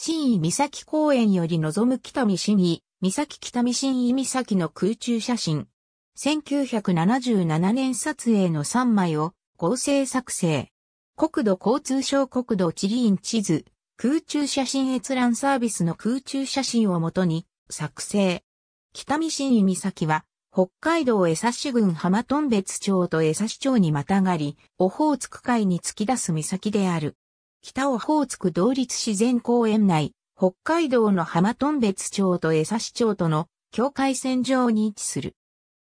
新井岬公園より望む北見新井、岬北見新井岬の空中写真。1977年撮影の3枚を合成作成。国土交通省国土地理院地図、空中写真閲覧サービスの空中写真をもとに作成。北見新井岬は北海道江差市郡浜頓別町と江差町にまたがり、オホーツク海に突き出す岬である。北オホーツク同立自然公園内、北海道の浜頓別町と江差町との境界線上に位置する。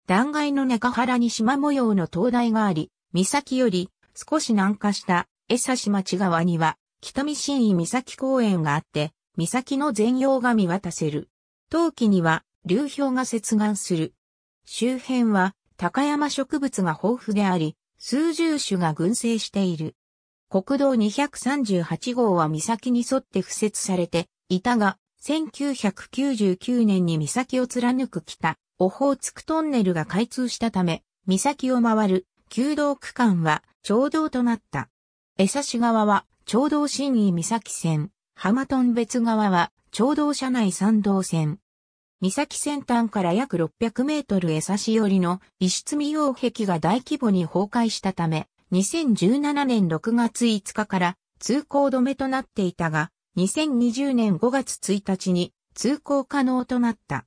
断崖の中原に島模様の灯台があり、岬より少し南下した江差町側には北見新井岬公園があって、岬の全容が見渡せる。陶器には流氷が接岸する。周辺は高山植物が豊富であり、数十種が群生している。国道238号は岬に沿って敷設されていたが、1999年に岬を貫く北、オホーツクトンネルが開通したため、岬を回る旧道区間は町道となった。江差側は町道新井岬線、浜ン別側は町道車内三道線。岬先端から約600メートル江差寄りの石積み擁壁が大規模に崩壊したため、2017年6月5日から通行止めとなっていたが、2020年5月1日に通行可能となった。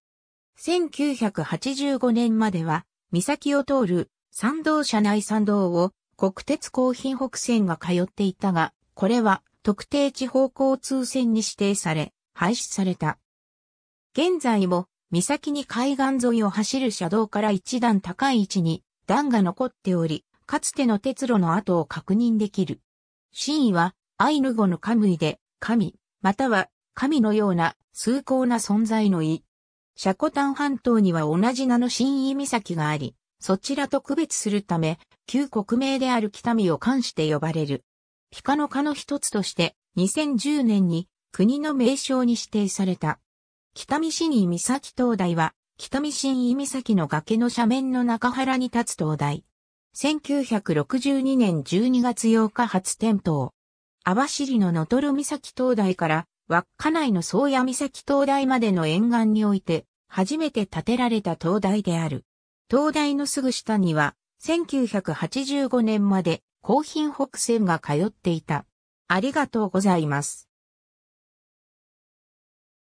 1985年までは、岬を通る山道車内山道を国鉄高品北線が通っていたが、これは特定地方交通線に指定され、廃止された。現在も、岬に海岸沿いを走る車道から一段高い位置に段が残っており、かつての鉄路の跡を確認できる。真意は、アイヌ語の神で、神、または神のような崇高な存在の意。シャコタン半島には同じ名の真意岬があり、そちらと区別するため、旧国名である北見を冠して呼ばれる。ピカのカの一つとして、2010年に国の名称に指定された。北見新井岬灯台は、北見新井岬の崖の斜面の中原に立つ灯台。1962年12月8日初点灯。網走のノトル岬灯台から稚内の宗谷岬灯台までの沿岸において初めて建てられた灯台である。灯台のすぐ下には1985年まで高品北線が通っていた。ありがとうございます。